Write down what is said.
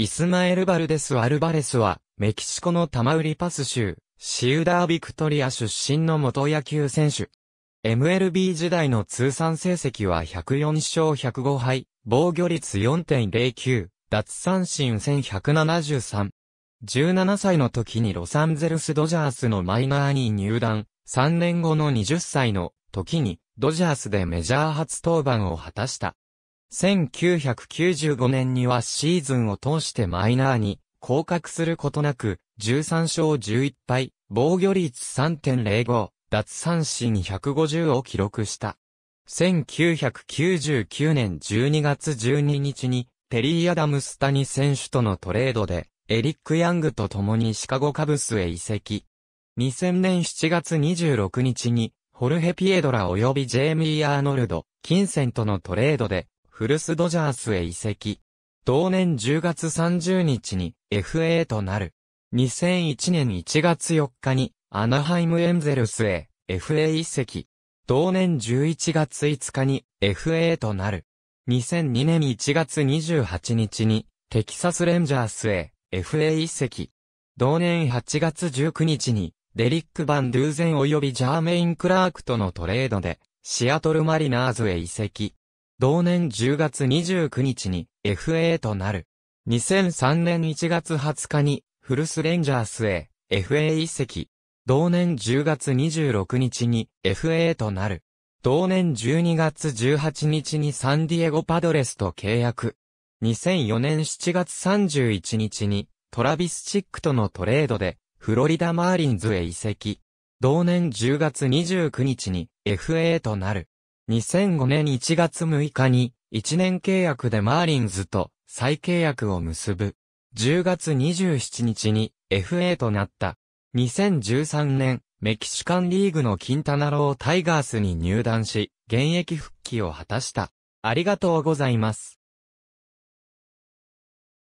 イスマエル・バルデス・アルバレスは、メキシコのタマウリパス州、シウダー・ビクトリア出身の元野球選手。MLB 時代の通算成績は104勝105敗、防御率4.09、奪三振1173。17歳の時にロサンゼルス・ドジャースのマイナーに入団、3年後の20歳の時に、ドジャースでメジャー初登板を果たした。1995年にはシーズンを通してマイナーに降格することなく、13勝11敗、防御率3.05、奪三振150を記録した。1999年12月12日に、テリー・アダムス・タニ選手とのトレードで、エリック・ヤングと共にシカゴカブスへ移籍。2000年7月26日に、ホルヘ・ピエドラ及びジェイミー・アーノルド、金銭とのトレードで、フルスドジャースへ移籍。同年10月30日に FA となる。2001年1月4日にアナハイムエンゼルスへ FA 移籍。同年11月5日に FA となる。2002年1月28日にテキサスレンジャースへ FA 移籍。同年8月19日にデリック・バン・ドゥーゼン及びジャーメイン・クラークとのトレードでシアトル・マリナーズへ移籍。同年10月29日に FA となる。2003年1月20日にフルスレンジャースへ FA 移籍。同年10月26日に FA となる。同年12月18日にサンディエゴパドレスと契約。2004年7月31日にトラビス・チックとのトレードでフロリダ・マーリンズへ移籍。同年10月29日に FA となる。2005年1月6日に1年契約でマーリンズと再契約を結ぶ。10月27日に FA となった。2013年、メキシカンリーグのキンタナロータイガースに入団し、現役復帰を果たした。ありがとうございます。